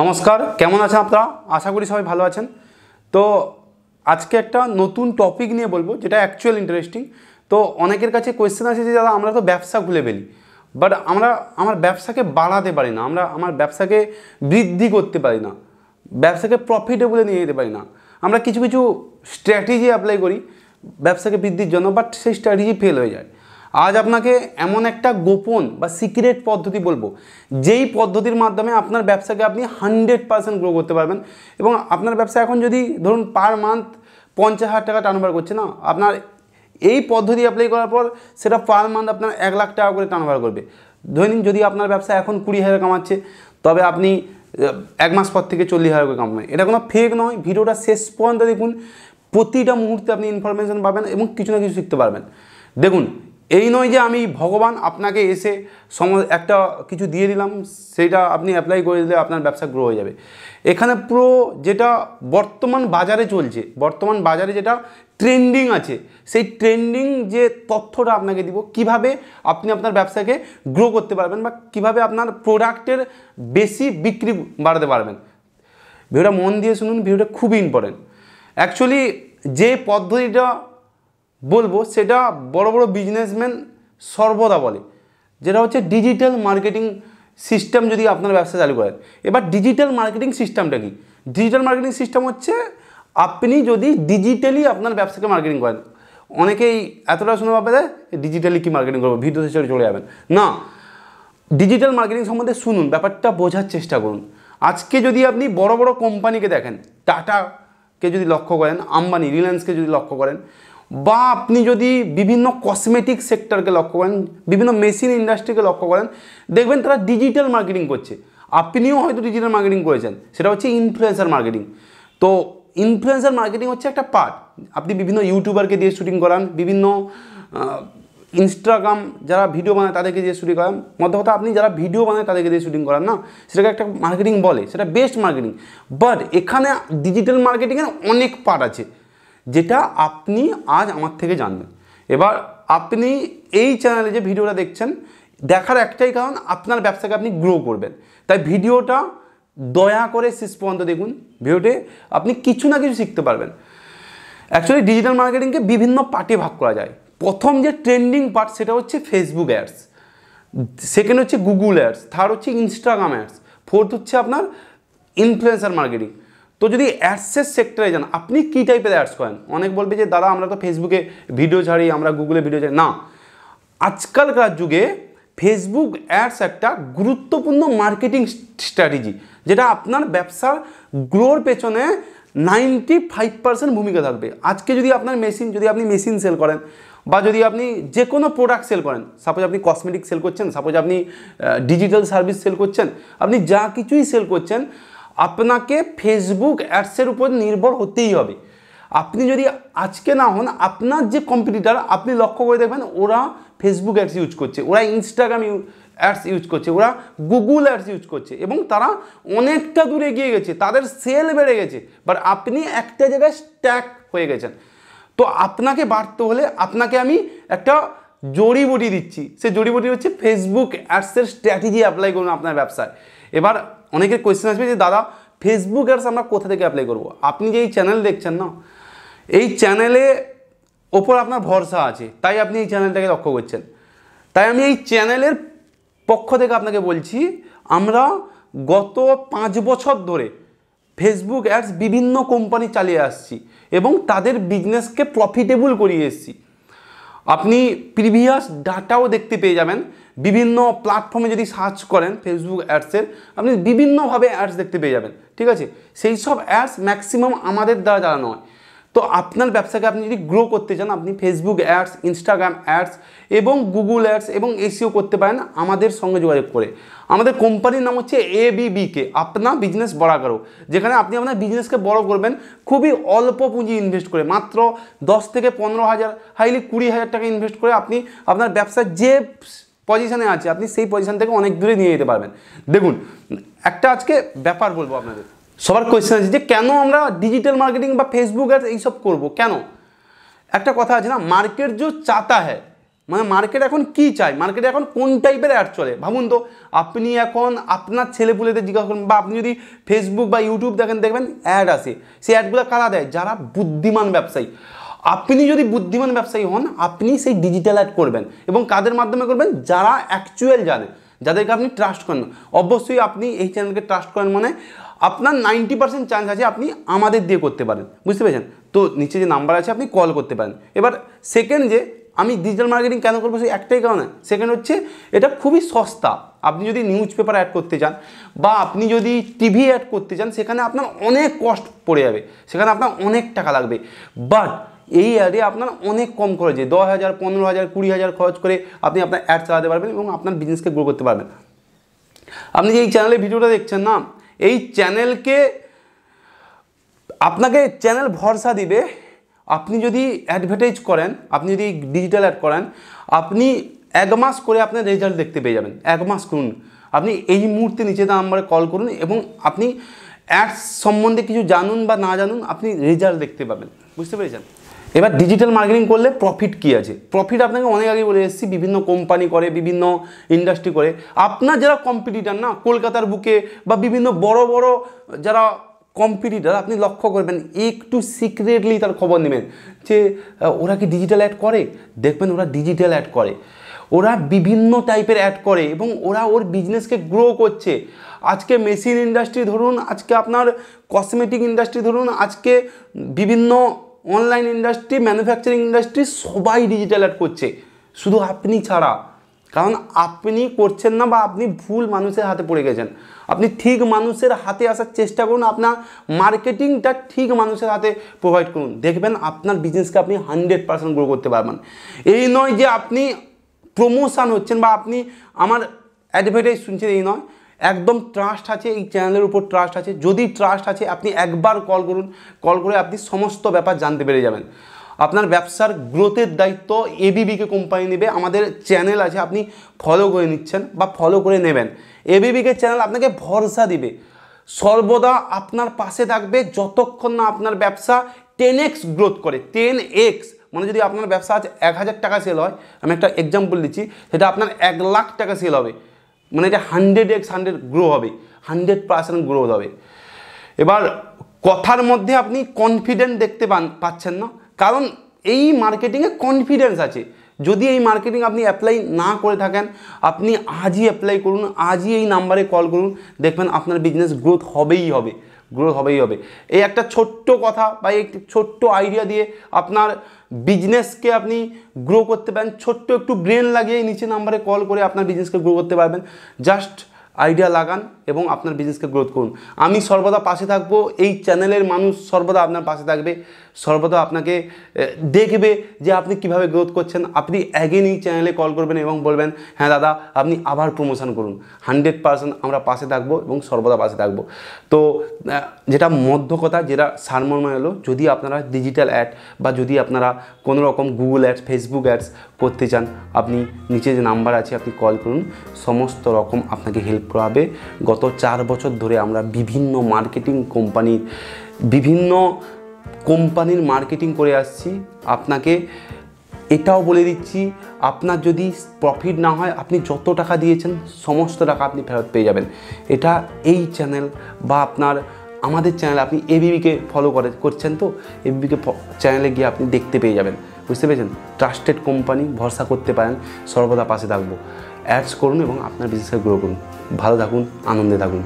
নমস্কার কেমন আছেন আপনারা আশা করি সবাই ভালো আছেন তো আজকে একটা নতুন টপিক নিয়ে বলবো যেটা অ্যাকচুয়াল ইন্টারেস্টিং তো অনেকের কাছে কোয়েশ্চেন আছে যে দাদা আমরা তো ব্যবসা খুলে ফেলি বাট আমরা আমার ব্যবসাকে বাড়াতে পারি না আমরা আমার ব্যবসাকে বৃদ্ধি করতে পারি না ব্যবসাকে প্রফিটেবলে নিয়ে যেতে পারি না আমরা কিছু কিছু স্ট্র্যাটেজি অ্যাপ্লাই করি ব্যবসাকে বৃদ্ধির জন্য বাট সেই স্ট্র্যাটেজি ফেল হয়ে যায় আজ আপনাকে এমন একটা গোপন বা সিক্রেট পদ্ধতি বলবো যেই পদ্ধতির মাধ্যমে আপনার ব্যবসাকে আপনি হান্ড্রেড পার্সেন্ট গ্রো করতে পারবেন এবং আপনার ব্যবসা এখন যদি ধরুন পার মান্থ পঞ্চাশ হাজার টাকা টার্নওভার করছে না আপনার এই পদ্ধতি অ্যাপ্লাই করার পর সেটা পার মান্থ আপনার এক লাখ টাকা করে টার্নওভার করবে ধরে নিন যদি আপনার ব্যবসা এখন কুড়ি হাজার কামাচ্ছে তবে আপনি এক মাস পর থেকে চল্লিশ হাজার করে কামাবেন এটা কোনো ফেক নয় ভিডিওটা শেষ পর্যন্ত দেখুন প্রতিটা মুহূর্তে আপনি ইনফরমেশান পাবেন এবং কিছু না কিছু শিখতে পারবেন দেখুন এই নয় যে আমি ভগবান আপনাকে এসে সম একটা কিছু দিয়ে দিলাম সেটা আপনি অ্যাপ্লাই করে দিলে আপনার ব্যবসা গ্রো হয়ে যাবে এখানে পুরো যেটা বর্তমান বাজারে চলছে বর্তমান বাজারে যেটা ট্রেন্ডিং আছে সেই ট্রেন্ডিং যে তথ্যটা আপনাকে দিব কিভাবে আপনি আপনার ব্যবসাকে গ্রো করতে পারবেন বা কিভাবে আপনার প্রোডাক্টের বেশি বিক্রি বাড়াতে পারবেন ভিডিওটা মন দিয়ে শুনুন ভিডিওটা খুবই ইম্পর্টেন্ট অ্যাকচুয়ালি যে পদ্ধতিটা বলবো সেটা বড় বড় বিজনেসম্যান সর্বদা বলে যেটা হচ্ছে ডিজিটাল মার্কেটিং সিস্টেম যদি আপনার ব্যবসা চালু করেন এবার ডিজিটাল মার্কেটিং সিস্টেমটা কি ডিজিটাল মার্কেটিং সিস্টেম হচ্ছে আপনি যদি ডিজিটালি আপনার ব্যবসাকে মার্কেটিং করেন অনেকেই এতটা শুনে দেয় ডিজিটালি কী মার্কেটিং করবো ভিডিও হিসেবে চলে যাবেন না ডিজিটাল মার্কেটিং সম্বন্ধে শুনুন ব্যাপারটা বোঝার চেষ্টা করুন আজকে যদি আপনি বড় বড় কোম্পানিকে দেখেন টাটাকে যদি লক্ষ্য করেন আম্বানি রিলায়েন্সকে যদি লক্ষ্য করেন বা আপনি যদি বিভিন্ন কসমেটিক সেক্টরকে লক্ষ্য করেন বিভিন্ন মেশিন ইন্ডাস্ট্রিকে লক্ষ্য করেন দেখবেন তারা ডিজিটাল মার্কেটিং করছে আপনিও হয়তো ডিজিটাল মার্কেটিং করেছেন সেটা হচ্ছে ইনফ্লুয়েন্সার মার্কেটিং তো ইনফ্লুয়েন্সার মার্কেটিং হচ্ছে একটা পার্ট আপনি বিভিন্ন ইউটিউবারকে দিয়ে শুটিং করান বিভিন্ন ইনস্টাগ্রাম যারা ভিডিও বানায় তাদেরকে দিয়ে শুটিং করান মধ্য কথা আপনি যারা ভিডিও বানায় তাদেরকে দিয়ে শুটিং করান না সেটাকে একটা মার্কেটিং বলে সেটা বেস্ট মার্কেটিং বাট এখানে ডিজিটাল মার্কেটিংয়ের অনেক পার্ট আছে যেটা আপনি আজ আমার থেকে জানবেন এবার আপনি এই চ্যানেলে যে ভিডিওটা দেখছেন দেখার একটাই কারণ আপনার ব্যবসাকে আপনি গ্রো করবেন তাই ভিডিওটা দয়া করে শেষ পর্যন্ত দেখুন ভিডিওটি আপনি কিছু না কিছু শিখতে পারবেন অ্যাকচুয়ালি ডিজিটাল মার্কেটিংকে বিভিন্ন পার্টে ভাগ করা যায় প্রথম যে ট্রেন্ডিং পার্ট সেটা হচ্ছে ফেসবুক অ্যাডস সেকেন্ড হচ্ছে গুগল অ্যাডস থার্ড হচ্ছে ইনস্টাগ্রাম অ্যাডস ফোর্থ হচ্ছে আপনার ইনফ্লুয়েন্সার মার্কেটিং তো যদি অ্যাডসের সেক্টরে যান আপনি কী টাইপের অ্যাডস করেন অনেক বলবে যে দাদা আমরা তো ফেসবুকে ভিডিও ছাড়ি আমরা গুগলে ভিডিও ছাড়ি না আজকালকার যুগে ফেসবুক অ্যাডস একটা গুরুত্বপূর্ণ মার্কেটিং স্ট্র্যাটেজি যেটা আপনার ব্যবসার গ্রোর পেছনে নাইনটি ফাইভ পার্সেন্ট ভূমিকা থাকবে আজকে যদি আপনার মেশিন যদি আপনি মেশিন সেল করেন বা যদি আপনি যে কোনো প্রোডাক্ট সেল করেন সাপোজ আপনি কসমেটিক সেল করছেন সাপোজ আপনি ডিজিটাল সার্ভিস সেল করছেন আপনি যা কিছুই সেল করছেন আপনাকে ফেসবুক অ্যাডসের উপর নির্ভর হতেই হবে আপনি যদি আজকে না হন আপনার যে কম্পিটিটার আপনি লক্ষ্য করে দেখবেন ওরা ফেসবুক অ্যাডস ইউজ করছে ওরা ইনস্টাগ্রাম অ্যাডস ইউজ করছে ওরা গুগল অ্যাডস ইউজ করছে এবং তারা অনেকটা দূরে গিয়ে গেছে তাদের সেল বেড়ে গেছে বাট আপনি একটা জায়গায় স্ট্যাক হয়ে গেছেন তো আপনাকে বাড়তে হলে আপনাকে আমি একটা জড়িবটি দিচ্ছি সে জড়িবটি হচ্ছে ফেসবুক অ্যাডসের স্ট্র্যাটেজি অ্যাপ্লাই করুন আপনার ব্যবসায় এবার অনেকের কোয়েশ্চেন আসবে যে দাদা ফেসবুক অ্যাডস আমরা কোথা থেকে অ্যাপ্লাই করবো আপনি যে এই চ্যানেল দেখছেন না এই চ্যানেলে ওপর আপনার ভরসা আছে তাই আপনি এই চ্যানেলটাকে লক্ষ্য করছেন তাই আমি এই চ্যানেলের পক্ষ থেকে আপনাকে বলছি আমরা গত পাঁচ বছর ধরে ফেসবুক অ্যাডস বিভিন্ন কোম্পানি চালিয়ে আসছি এবং তাদের বিজনেসকে প্রফিটেবল করিয়ে এসছি আপনি প্রিভিয়াস ডাটাও দেখতে পেয়ে যাবেন বিভিন্ন প্ল্যাটফর্মে যদি সার্চ করেন ফেসবুক অ্যাডসের আপনি বিভিন্নভাবে অ্যাডস দেখতে পেয়ে যাবেন ঠিক আছে সেই সব অ্যাডস ম্যাক্সিমাম আমাদের দ্বারা চালানো হয় তো আপনার ব্যবসাকে আপনি যদি গ্রো করতে চান আপনি ফেসবুক অ্যাডস ইনস্টাগ্রাম অ্যাডস এবং গুগল অ্যাডস এবং এসিও করতে পারেন আমাদের সঙ্গে যোগাযোগ করে আমাদের কোম্পানির নাম হচ্ছে এ কে আপনার বিজনেস বড়া করো যেখানে আপনি আপনার বিজনেসকে বড় করবেন খুবই অল্প পুঁজি ইনভেস্ট করে মাত্র দশ থেকে পনেরো হাজার হাইলি কুড়ি হাজার টাকা ইনভেস্ট করে আপনি আপনার ব্যবসার যে পজিশনে আছে আপনি সেই পজিশন থেকে অনেক দূরে নিয়ে যেতে পারবেন দেখুন একটা আজকে ব্যাপার বলবো আপনাদের সবার কোয়েশ্চেন আছে যে কেন আমরা ডিজিটাল মার্কেটিং বা ফেসবুক অ্যাড এইসব করবো কেন একটা কথা আছে না মার্কেট যে চাতা হ্যায় মানে মার্কেট এখন কি চায় মার্কেটে এখন কোন টাইপের অ্যাড চলে ভাবুন তো আপনি এখন আপনার ছেলেপুলেদের জিজ্ঞাসা করুন বা আপনি যদি ফেসবুক বা ইউটিউব দেখেন দেখবেন অ্যাড আসে সেই অ্যাডগুলো কারা দেয় যারা বুদ্ধিমান ব্যবসায়ী আপনি যদি বুদ্ধিমান ব্যবসায়ী হন আপনি সেই ডিজিটাল অ্যাড করবেন এবং কাদের মাধ্যমে করবেন যারা অ্যাকচুয়াল জানে যাদেরকে আপনি ট্রাস্ট করেন অবশ্যই আপনি এই চ্যানেলকে ট্রাস্ট করেন মানে আপনার নাইনটি পার্সেন্ট চান্স আছে আপনি আমাদের দিয়ে করতে পারেন বুঝতে পেরেছেন তো নিচে যে নাম্বার আছে আপনি কল করতে পারেন এবার সেকেন্ড যে আমি ডিজিটাল মার্কেটিং কেন করবো সেই একটাই কারণে সেকেন্ড হচ্ছে এটা খুবই সস্তা আপনি যদি নিউজ পেপার অ্যাড করতে চান বা আপনি যদি টিভি অ্যাড করতে চান সেখানে আপনার অনেক কস্ট পড়ে যাবে সেখানে আপনার অনেক টাকা লাগবে বাট এই অ্যাডে আপনার অনেক কম খরচে দশ হাজার পনেরো হাজার কুড়ি হাজার খরচ করে আপনি আপনার অ্যাড চালাতে পারবেন এবং আপনার বিজনেসকে গ্রো করতে পারবেন আপনি যে এই চ্যানেলে ভিডিওটা দেখছেন না এই চ্যানেলকে আপনাকে চ্যানেল ভরসা দিবে আপনি যদি অ্যাডভার্টাইজ করেন আপনি যদি ডিজিটাল অ্যাড করেন আপনি এক মাস করে আপনার রেজাল্ট দেখতে পেয়ে যাবেন এক মাস করুন আপনি এই মুহূর্তে নিচে নাম্বারে কল করুন এবং আপনি অ্যাডস সম্বন্ধে কিছু জানুন বা না জানুন আপনি রেজাল্ট দেখতে পাবেন বুঝতে পেরেছেন এবার ডিজিটাল মার্কেটিং করলে প্রফিট কী আছে প্রফিট আপনাকে অনেক আগে বলে এসেছি বিভিন্ন কোম্পানি করে বিভিন্ন ইন্ডাস্ট্রি করে আপনার যারা কম্পিটিটার না কলকাতার বুকে বা বিভিন্ন বড় বড় যারা কম্পিটিটার আপনি লক্ষ্য করবেন একটু সিক্রেটলি তার খবর নেবেন যে ওরা কি ডিজিটাল অ্যাড করে দেখবেন ওরা ডিজিটাল অ্যাড করে ওরা বিভিন্ন টাইপের অ্যাড করে এবং ওরা ওর বিজনেসকে গ্রো করছে আজকে মেশিন ইন্ডাস্ট্রি ধরুন আজকে আপনার কসমেটিক ইন্ডাস্ট্রি ধরুন আজকে বিভিন্ন অনলাইন ইন্ডাস্ট্রি ম্যানুফ্যাকচারিং ইন্ডাস্ট্রি সবাই ডিজিটাল অ্যাড করছে শুধু আপনি ছাড়া কারণ আপনি করছেন না বা আপনি ভুল মানুষের হাতে পড়ে গেছেন আপনি ঠিক মানুষের হাতে আসার চেষ্টা করুন আপনার মার্কেটিংটা ঠিক মানুষের হাতে প্রোভাইড করুন দেখবেন আপনার বিজনেসকে আপনি হান্ড্রেড পার্সেন্ট গ্রো করতে পারবেন এই নয় যে আপনি প্রমোশান হচ্ছেন বা আপনি আমার অ্যাডভার্টাইজ শুনছেন এই নয় একদম ট্রাস্ট আছে এই চ্যানেলের উপর ট্রাস্ট আছে যদি ট্রাস্ট আছে আপনি একবার কল করুন কল করে আপনি সমস্ত ব্যাপার জানতে পেরে যাবেন আপনার ব্যবসার গ্রোথের দায়িত্ব এবিবিকে কোম্পানি নেবে আমাদের চ্যানেল আছে আপনি ফলো করে নিচ্ছেন বা ফলো করে নেবেন এবিবিকে চ্যানেল আপনাকে ভরসা দিবে সর্বদা আপনার পাশে থাকবে যতক্ষণ না আপনার ব্যবসা টেন এক্স গ্রোথ করে টেন এক্স মানে যদি আপনার ব্যবসা আজ এক হাজার টাকা সেল হয় আমি একটা এক্সাম্পল দিচ্ছি সেটা আপনার এক লাখ টাকা সেল হবে মানে এটা হান্ড্রেড এক্স হান্ড্রেড গ্রো হবে হান্ড্রেড পার্সেন্ট গ্রোথ হবে এবার কথার মধ্যে আপনি কনফিডেন্ট দেখতে পান পাচ্ছেন না কারণ এই মার্কেটিংয়ে কনফিডেন্স আছে যদি এই মার্কেটিং আপনি অ্যাপ্লাই না করে থাকেন আপনি আজই অ্যাপ্লাই করুন আজই এই নাম্বারে কল করুন দেখবেন আপনার বিজনেস গ্রোথ হবেই হবে গ্রোথ হবেই হবে এই একটা ছোট্ট কথা বা একটি ছোট্ট আইডিয়া দিয়ে আপনার বিজনেসকে আপনি গ্রো করতে পারেন ছোট্ট একটু ব্রেন লাগিয়ে নিচে নাম্বারে কল করে আপনার বিজনেসকে গ্রো করতে পারবেন জাস্ট আইডিয়া লাগান এবং আপনার বিজনেসকে গ্রোথ করুন আমি সর্বদা পাশে থাকবো এই চ্যানেলের মানুষ সর্বদা আপনার পাশে থাকবে সর্বদা আপনাকে দেখবে যে আপনি কিভাবে গ্রোথ করছেন আপনি অ্যাগেন এই চ্যানেলে কল করবেন এবং বলবেন হ্যাঁ দাদা আপনি আবার প্রমোশন করুন হান্ড্রেড পার্সেন্ট আমরা পাশে থাকবো এবং সর্বদা পাশে থাকবো তো যেটা মধ্য কথা যেটা সারমর্ম এলো যদি আপনারা ডিজিটাল অ্যাড বা যদি আপনারা কোনো রকম গুগল অ্যাডস ফেসবুক অ্যাডস করতে চান আপনি নিচে যে নাম্বার আছে আপনি কল করুন সমস্ত রকম আপনাকে হেল্প বিক্রয়াবে গত চার বছর ধরে আমরা বিভিন্ন মার্কেটিং কোম্পানির বিভিন্ন কোম্পানির মার্কেটিং করে আসছি আপনাকে এটাও বলে দিচ্ছি আপনার যদি প্রফিট না হয় আপনি যত টাকা দিয়েছেন সমস্ত টাকা আপনি ফেরত পেয়ে যাবেন এটা এই চ্যানেল বা আপনার আমাদের চ্যানেল আপনি এবিবিকে ফলো করে করছেন তো এবিবিকে চ্যানেলে গিয়ে আপনি দেখতে পেয়ে যাবেন বুঝতে পেরেছেন ট্রাস্টেড কোম্পানি ভরসা করতে পারেন সর্বদা পাশে থাকবো অ্যাডস করুন এবং আপনার বিজনেসকে গ্রো করুন ভালো থাকুন আনন্দে থাকুন